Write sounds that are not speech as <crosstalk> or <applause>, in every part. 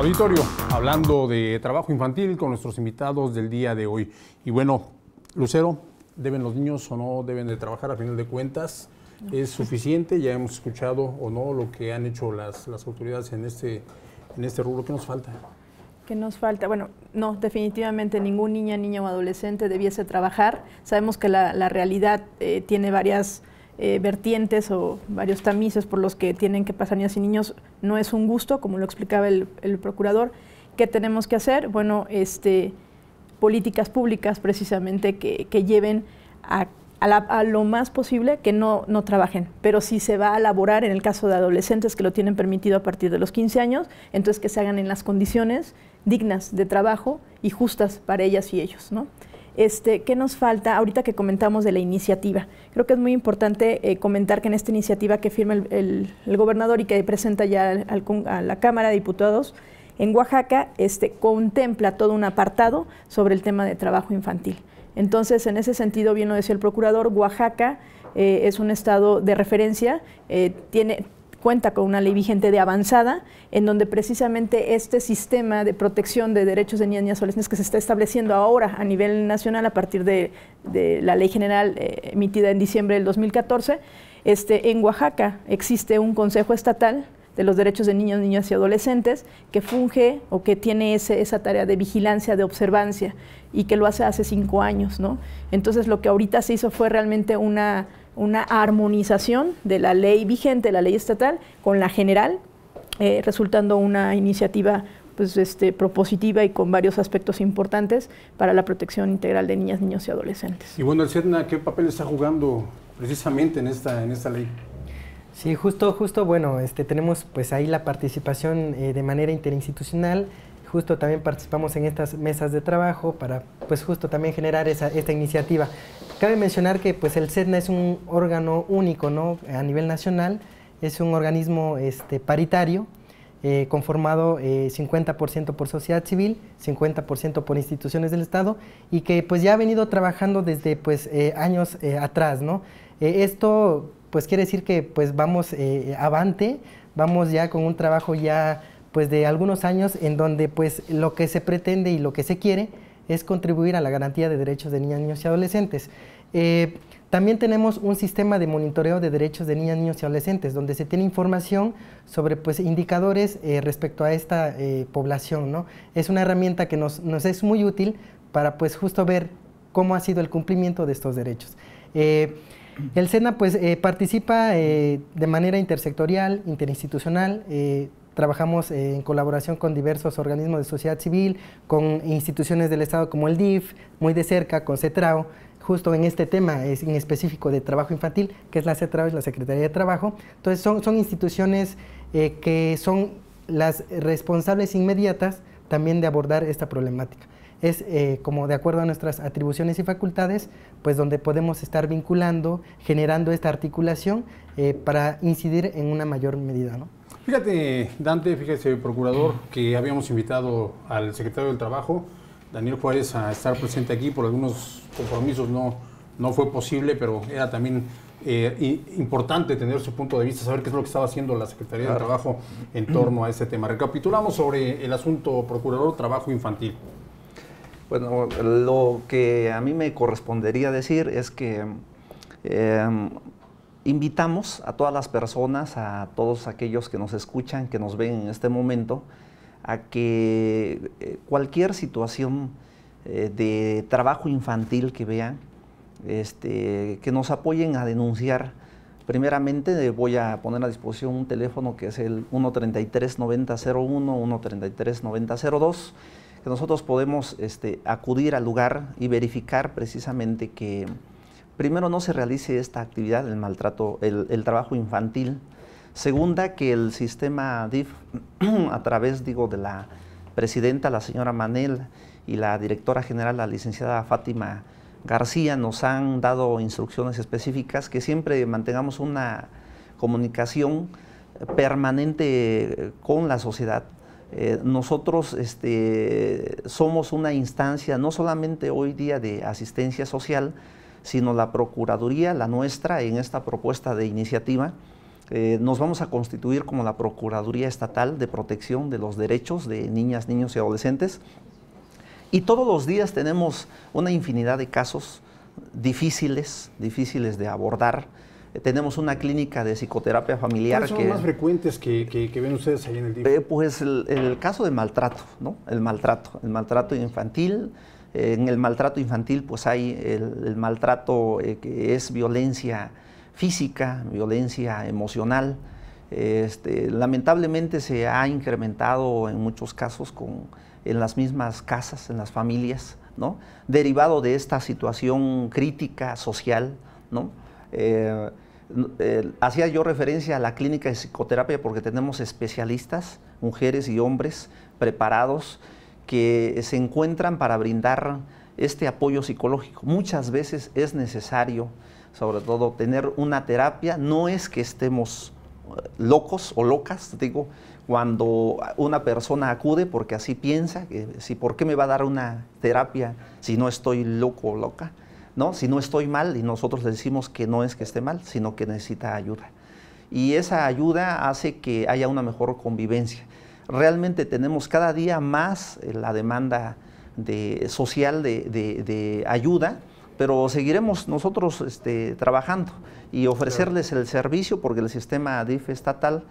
Auditorio, hablando de trabajo infantil con nuestros invitados del día de hoy. Y bueno, Lucero, ¿deben los niños o no deben de trabajar a final de cuentas? ¿Es suficiente? Ya hemos escuchado o no lo que han hecho las, las autoridades en este, en este rubro. ¿Qué nos falta? ¿Qué nos falta? Bueno, no, definitivamente ningún niña, niño o adolescente debiese trabajar. Sabemos que la, realidad eh, tiene varias eh, vertientes o varios tamices por los que tienen que pasar niñas y niños no es un gusto, como lo explicaba el, procurador. ¿Qué tenemos que hacer? Bueno, este, políticas públicas precisamente que, lleven a, lo más posible que no, no trabajen, pero si se va a elaborar en el caso de adolescentes que lo tienen permitido a partir de los 15 años, entonces que se hagan en las condiciones dignas de trabajo y justas para ellas y ellos. ¿no? Este, ¿Qué nos falta ahorita que comentamos de la iniciativa? Creo que es muy importante eh, comentar que en esta iniciativa que firma el, gobernador y que presenta ya a la Cámara de Diputados en Oaxaca, este, contempla todo un apartado sobre el tema de trabajo infantil. Entonces, en ese sentido, bien lo decía el procurador, Oaxaca eh, es un estado de referencia, eh, tiene cuenta con una ley vigente de avanzada, en donde precisamente este sistema de protección de derechos de niñas y adolescentes que se está estableciendo ahora a nivel nacional a partir de, la ley general eh, emitida en diciembre del 2014, este, en Oaxaca existe un Consejo Estatal de los derechos de niños, niñas y adolescentes, que funge o que tiene esa tarea de vigilancia, de observancia, y que lo hace hace cinco años, ¿no? Entonces lo que ahorita se hizo fue realmente una una armonización de la ley vigente, la ley estatal, con la general, eh, resultando una iniciativa pues, este, propositiva y con varios aspectos importantes para la protección integral de niñas, niños y adolescentes. Y bueno, el ¿qué papel está jugando precisamente en esta, en esta ley? Sí, justo, justo, bueno, este, tenemos pues ahí la participación eh, de manera interinstitucional justo también participamos en estas mesas de trabajo para pues justo también generar esta iniciativa. Cabe mencionar que pues el sedna es un órgano único ¿no? a nivel nacional, es un organismo este, paritario eh, conformado 50% eh, por sociedad civil, 50% por instituciones del Estado y que pues ya ha venido trabajando desde pues eh, años atrás. ¿no? esto pues quiere decir que pues vamos avante, vamos ya con un trabajo ya pues de algunos años en donde pues lo que se pretende y lo que se quiere es contribuir a la garantía de derechos de niñas, niños y adolescentes. Eh, también tenemos un sistema de monitoreo de derechos de niñas, niños y adolescentes, donde se tiene información sobre pues, indicadores eh, respecto a esta eh, población. ¿no? Es una herramienta que nos, nos, es muy útil para pues, justo ver cómo ha sido el cumplimiento de estos derechos. el SENA pues, participa de manera intersectorial, interinstitucional, Trabajamos en colaboración con diversos organismos de sociedad civil, con instituciones del Estado como el DIF, muy de cerca, con CETRAO, justo en este tema en específico de trabajo infantil, que es la CETRAO, es la Secretaría de Trabajo. Entonces son, son instituciones eh, que son las responsables inmediatas también de abordar esta problemática. Es eh, como de acuerdo a nuestras atribuciones y facultades, pues donde podemos estar vinculando, generando esta articulación eh, para incidir en una mayor medida. ¿no? Fíjate, Dante, fíjese, procurador, que habíamos invitado al secretario del Trabajo, Daniel Juárez, a estar presente aquí por algunos compromisos no, no fue posible, pero era también eh, importante tener su punto de vista, saber qué es lo que estaba haciendo la Secretaría del Trabajo en torno a este tema. Recapitulamos sobre el asunto procurador trabajo infantil. Bueno, lo que a mí me correspondería decir es que em, invitamos a todas las personas, a todos aquellos que nos escuchan, que nos ven en este momento, a que eh, cualquier situación eh, de trabajo infantil que vean, este, que nos apoyen a denunciar. Primeramente voy a poner a disposición un teléfono que es el 133-9001, 133-9002, que nosotros podemos este, acudir al lugar y verificar precisamente que primero no se realice esta actividad, el maltrato, el, trabajo infantil. Segunda, que el sistema DIF, <clears throat> a través, digo, de la presidenta, la señora Manel, y la directora general, la licenciada Fátima García, nos han dado instrucciones específicas que siempre mantengamos una comunicación permanente eh, con la sociedad. Eh, nosotros este, somos una instancia no solamente hoy día de asistencia social, sino la Procuraduría, la nuestra, en esta propuesta de iniciativa, eh, nos vamos a constituir como la Procuraduría Estatal de Protección de los Derechos de Niñas, Niños y Adolescentes. Y todos los días tenemos una infinidad de casos difíciles, difíciles de abordar. Eh, tenemos una clínica de psicoterapia familiar. ¿Cuáles son los más frecuentes que, que, ven ustedes ahí en el eh, día. pues el, caso de maltrato, ¿no? El maltrato, el maltrato infantil, en el maltrato infantil pues hay el, maltrato eh, que es violencia física, violencia emocional. Este, lamentablemente se ha incrementado en muchos casos en las mismas casas, en las familias, derivado de esta situación crítica social. Eh, hacía yo referencia a la clínica de psicoterapia porque tenemos especialistas, mujeres y hombres preparados que se encuentran para brindar este apoyo psicológico. Muchas veces es necesario, sobre todo, tener una terapia. No es que estemos eh, locos o locas, digo, cuando una persona acude porque así piensa, si por qué me va a dar una terapia si no estoy loco o loca, ¿no? Si no estoy mal y nosotros le decimos que no es que esté mal, sino que necesita ayuda. Y esa ayuda hace que haya una mejor convivencia realmente tenemos cada día más eh, la demanda de, social de, ayuda, pero seguiremos nosotros este, trabajando y ofrecerles el servicio porque el sistema DIF estatal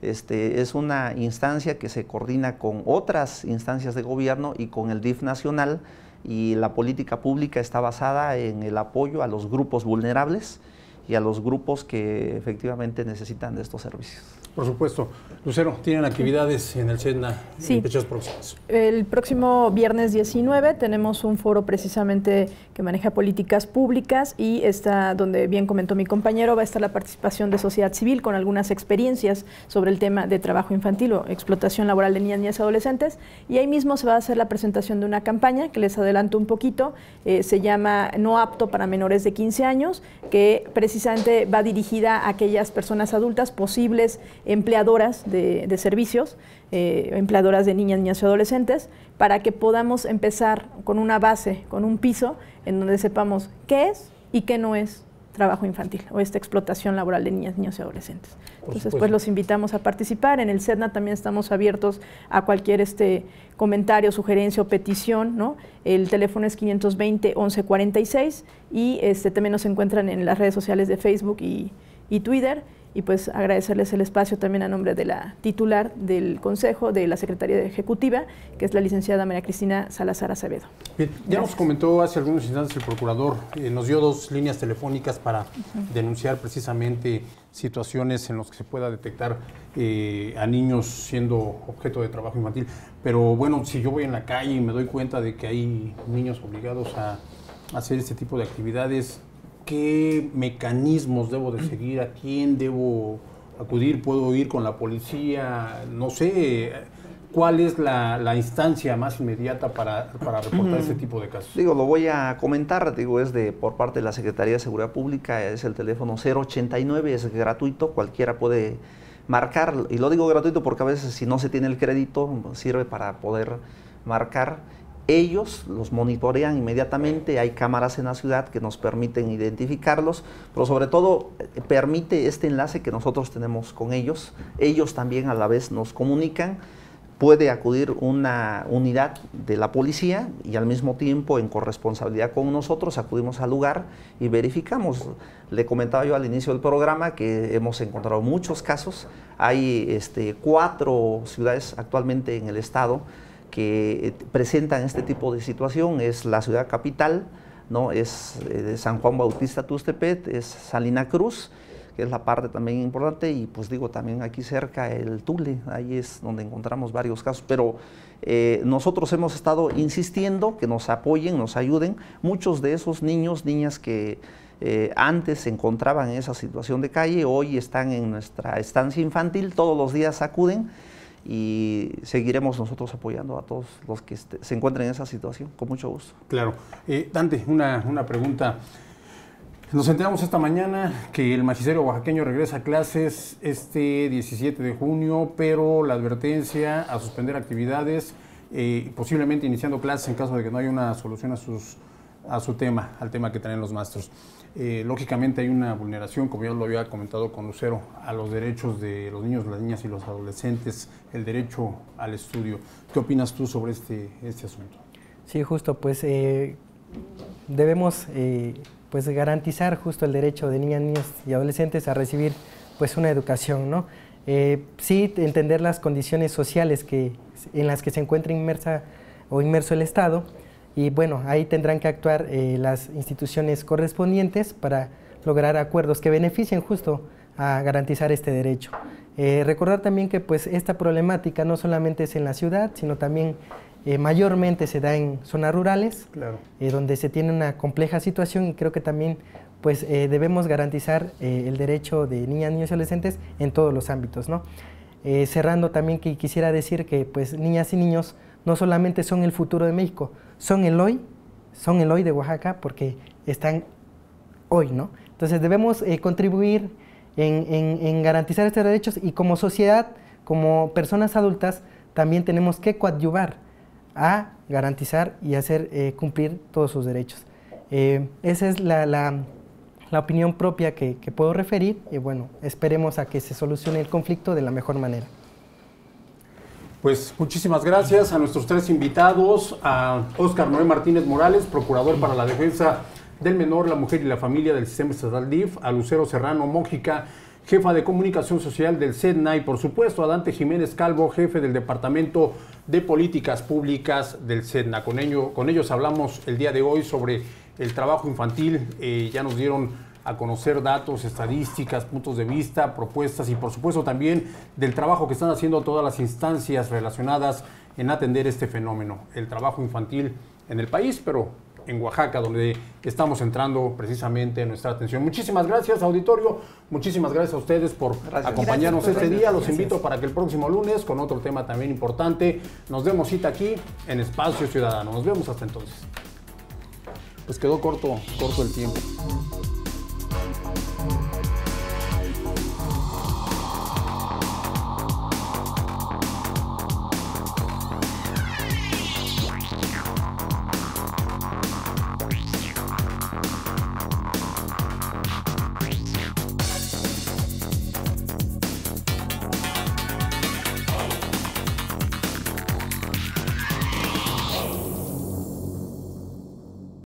este, es una instancia que se coordina con otras instancias de gobierno y con el DIF nacional y la política pública está basada en el apoyo a los grupos vulnerables y a los grupos que efectivamente necesitan de estos servicios. Por supuesto. Lucero, tienen actividades en el SEDNA en fechas próximas. El próximo viernes 19 tenemos un foro precisamente que maneja políticas públicas y está, donde bien comentó mi compañero, va a estar la participación de sociedad civil con algunas experiencias sobre el tema de trabajo infantil o explotación laboral de niñas, niñas y adolescentes. Y ahí mismo se va a hacer la presentación de una campaña que les adelanto un poquito, eh, se llama No apto para menores de 15 años, que precisamente va dirigida a aquellas personas adultas posibles empleadoras de, servicios, eh, empleadoras de niñas, niñas y adolescentes, para que podamos empezar con una base, con un piso, en donde sepamos qué es y qué no es trabajo infantil o esta explotación laboral de niñas, niños y adolescentes. Entonces, pues los invitamos a participar. En el CEDNA también estamos abiertos a cualquier este comentario, sugerencia o petición, El teléfono es 520 1146 y este también nos encuentran en las redes sociales de Facebook y Twitter y pues agradecerles el espacio también a nombre de la titular del Consejo, de la Secretaría Ejecutiva, que es la licenciada María Cristina Salazar Acevedo. Bien, ya nos comentó hace algunos instantes el procurador, eh, nos dio dos líneas telefónicas para denunciar precisamente situaciones en las que se pueda detectar eh, a niños siendo objeto de trabajo infantil. Pero bueno, si yo voy en la calle y me doy cuenta de que hay niños obligados a hacer este tipo de actividades, qué mecanismos debo de seguir, a quién debo acudir, puedo ir con la policía, no sé, cuál es la, instancia más inmediata para, para reportar ese tipo de casos. Digo, lo voy a comentar, digo, es de por parte de la Secretaría de Seguridad Pública, es el teléfono 089, es gratuito, cualquiera puede marcar, y lo digo gratuito porque a veces si no se tiene el crédito, sirve para poder marcar ellos los monitorean inmediatamente, hay cámaras en la ciudad que nos permiten identificarlos, pero sobre todo eh, permite este enlace que nosotros tenemos con ellos. Ellos también a la vez nos comunican puede acudir una unidad de la policía y al mismo tiempo en corresponsabilidad con nosotros acudimos al lugar y verificamos. Le comentaba yo al inicio del programa que hemos encontrado muchos casos. Hay este, cuatro ciudades actualmente en el estado que eh, presentan este tipo de situación es la ciudad capital, ¿no? es eh, San Juan Bautista Tustepet, es Salina Cruz, que es la parte también importante, y pues digo, también aquí cerca el Tule, ahí es donde encontramos varios casos, pero eh, nosotros hemos estado insistiendo que nos apoyen, nos ayuden, muchos de esos niños, niñas que antes se encontraban en esa situación de calle, hoy están en nuestra estancia infantil, todos los días acuden, y seguiremos nosotros apoyando a todos los que este, se encuentren en esa situación, con mucho gusto. Claro. Eh, Dante, una, pregunta. Nos enteramos esta mañana que el magisterio oaxaqueño regresa a clases este 17 de junio, pero la advertencia a suspender actividades, eh, posiblemente iniciando clases en caso de que no haya una solución a sus a su tema, al tema que traen los maestros... Eh, lógicamente hay una vulneración, como ya lo había comentado con Lucero, a los derechos de los niños, las niñas y los adolescentes, el derecho al estudio. ¿Qué opinas tú sobre este, este asunto? Sí, justo, pues eh, debemos eh, pues garantizar justo el derecho de niñas, niños y adolescentes a recibir pues una educación, ¿no? sí, entender las condiciones sociales que, en las que se encuentra inmersa o inmerso el Estado y bueno, ahí tendrán que actuar eh, las instituciones correspondientes para lograr acuerdos que beneficien justo a garantizar este derecho. Eh, recordar también que pues, esta problemática no solamente es en la ciudad, sino también eh, mayormente se da en zonas rurales, donde se tiene una compleja situación y creo que también pues, debemos garantizar el derecho de niñas, niños y adolescentes en todos los ámbitos. ¿no? cerrando también que quisiera decir que pues, niñas y niños no solamente son el futuro de México, son el hoy, son el hoy de Oaxaca porque están hoy, ¿no? Entonces debemos eh, contribuir en, garantizar estos derechos y como sociedad, como personas adultas, también tenemos que coadyuvar a garantizar y hacer eh, cumplir todos sus derechos. Eh, esa es la, opinión propia que, que, puedo referir y bueno, esperemos a que se solucione el conflicto de la mejor manera. Pues muchísimas gracias a nuestros tres invitados, a Óscar Noé Martínez Morales, procurador para la defensa del menor, la mujer y la familia del sistema estatal DIF, a Lucero Serrano Mójica, jefa de comunicación social del SEDNA, y por supuesto a Dante Jiménez Calvo, jefe del Departamento de Políticas Públicas del SEDNA. Con, ello, con ellos hablamos el día de hoy sobre el trabajo infantil, eh, ya nos dieron a conocer datos, estadísticas, puntos de vista, propuestas y por supuesto también del trabajo que están haciendo todas las instancias relacionadas en atender este fenómeno, el trabajo infantil en el país, pero en Oaxaca, donde estamos entrando precisamente nuestra atención. Muchísimas gracias, auditorio. Muchísimas gracias a ustedes por acompañarnos este día. Los invito para que el próximo lunes, con otro tema también importante, nos demos cita aquí en Espacio Ciudadano. Nos vemos hasta entonces. Pues quedó corto, corto el tiempo.